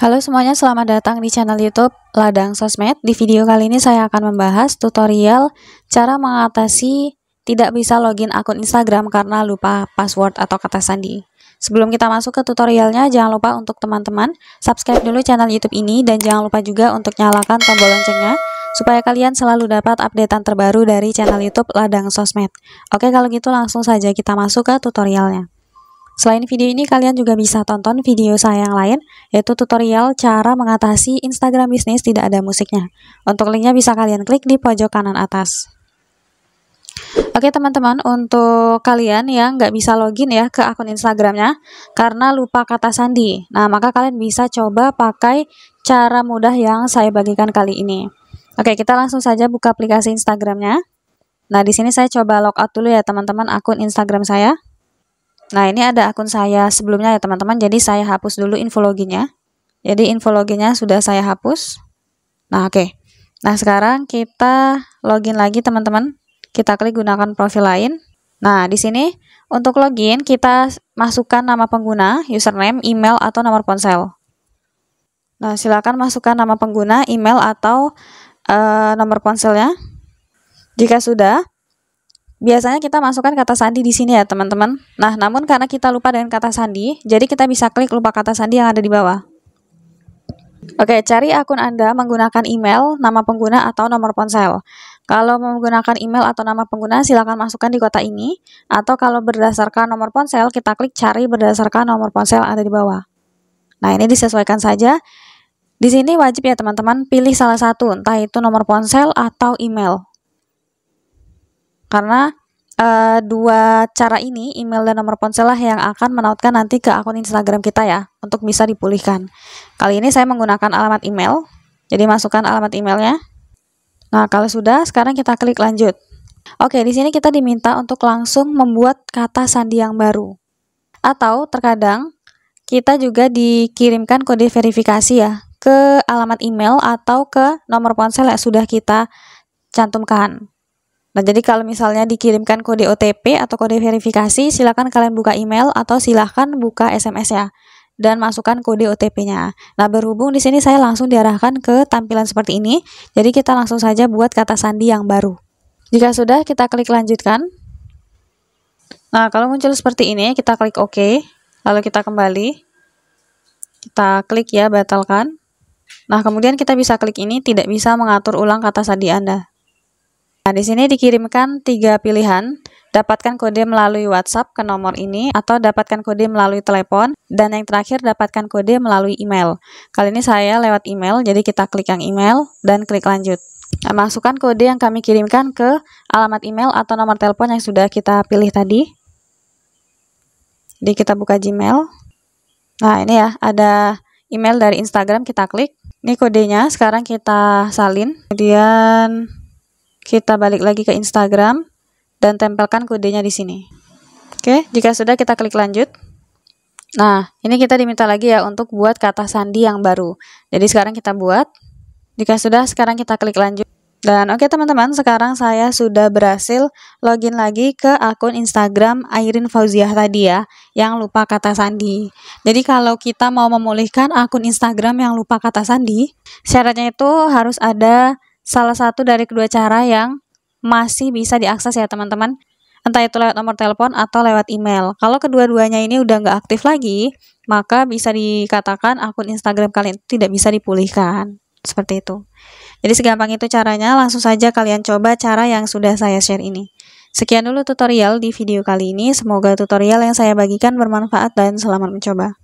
Halo semuanya, selamat datang di channel YouTube Ladang Sosmed. Di video kali ini saya akan membahas tutorial cara mengatasi tidak bisa login akun Instagram karena lupa password atau kata sandi. Sebelum kita masuk ke tutorialnya, jangan lupa untuk teman-teman subscribe dulu channel YouTube ini dan jangan lupa juga untuk nyalakan tombol loncengnya supaya kalian selalu dapat updatean terbaru dari channel YouTube Ladang Sosmed. Oke, kalau gitu langsung saja kita masuk ke tutorialnya. Selain video ini, kalian juga bisa tonton video saya yang lain, yaitu tutorial cara mengatasi Instagram bisnis tidak ada musiknya. Untuk linknya bisa kalian klik di pojok kanan atas. Oke teman-teman, untuk kalian yang nggak bisa login ya ke akun Instagramnya karena lupa kata sandi, nah maka kalian bisa coba pakai cara mudah yang saya bagikan kali ini. Oke, kita langsung saja buka aplikasi Instagramnya. Nah, di sini saya coba logout dulu ya teman-teman akun Instagram saya. Nah, ini ada akun saya sebelumnya ya teman-teman. Jadi saya hapus dulu infologinya. Jadi infologinya sudah saya hapus. Nah, oke. Okay. Nah, sekarang kita login lagi teman-teman. Kita klik gunakan profil lain. Nah, di sini untuk login kita masukkan nama pengguna, username, email atau nomor ponsel. Nah, silakan masukkan nama pengguna, email atau uh, nomor ponselnya. Jika sudah, Biasanya kita masukkan kata sandi di sini ya teman-teman. Nah, namun karena kita lupa dengan kata sandi, jadi kita bisa klik lupa kata sandi yang ada di bawah. Oke, cari akun Anda menggunakan email, nama pengguna, atau nomor ponsel. Kalau menggunakan email atau nama pengguna, silakan masukkan di kotak ini. Atau kalau berdasarkan nomor ponsel, kita klik cari berdasarkan nomor ponsel ada di bawah. Nah, ini disesuaikan saja. Di sini wajib ya teman-teman, pilih salah satu, entah itu nomor ponsel atau email karena uh, dua cara ini email dan nomor ponsel lah yang akan menautkan nanti ke akun Instagram kita ya untuk bisa dipulihkan. Kali ini saya menggunakan alamat email. Jadi masukkan alamat emailnya. Nah, kalau sudah sekarang kita klik lanjut. Oke, di sini kita diminta untuk langsung membuat kata sandi yang baru. Atau terkadang kita juga dikirimkan kode verifikasi ya ke alamat email atau ke nomor ponsel yang sudah kita cantumkan. Nah, jadi kalau misalnya dikirimkan kode OTP atau kode verifikasi, silahkan kalian buka email atau silahkan buka SMS ya dan masukkan kode OTP-nya. Nah, berhubung di sini saya langsung diarahkan ke tampilan seperti ini. Jadi kita langsung saja buat kata sandi yang baru. Jika sudah, kita klik lanjutkan. Nah, kalau muncul seperti ini, kita klik OK. Lalu kita kembali. Kita klik ya, batalkan. Nah, kemudian kita bisa klik ini, tidak bisa mengatur ulang kata sandi Anda. Nah, di sini dikirimkan tiga pilihan, dapatkan kode melalui WhatsApp ke nomor ini atau dapatkan kode melalui telepon dan yang terakhir dapatkan kode melalui email. Kali ini saya lewat email, jadi kita klik yang email dan klik lanjut. Nah, masukkan kode yang kami kirimkan ke alamat email atau nomor telepon yang sudah kita pilih tadi. Jadi kita buka Gmail. Nah, ini ya, ada email dari Instagram kita klik. Ini kodenya, sekarang kita salin. Kemudian kita balik lagi ke Instagram dan tempelkan kodenya di sini. Oke, jika sudah kita klik lanjut. Nah, ini kita diminta lagi ya untuk buat kata sandi yang baru. Jadi sekarang kita buat. Jika sudah, sekarang kita klik lanjut. Dan oke okay, teman-teman, sekarang saya sudah berhasil login lagi ke akun Instagram Airin Fauziah tadi ya, yang lupa kata sandi. Jadi kalau kita mau memulihkan akun Instagram yang lupa kata sandi, syaratnya itu harus ada salah satu dari kedua cara yang masih bisa diakses ya teman-teman. Entah itu lewat nomor telepon atau lewat email. Kalau kedua-duanya ini udah nggak aktif lagi, maka bisa dikatakan akun Instagram kalian itu tidak bisa dipulihkan. Seperti itu. Jadi segampang itu caranya, langsung saja kalian coba cara yang sudah saya share ini. Sekian dulu tutorial di video kali ini. Semoga tutorial yang saya bagikan bermanfaat dan selamat mencoba.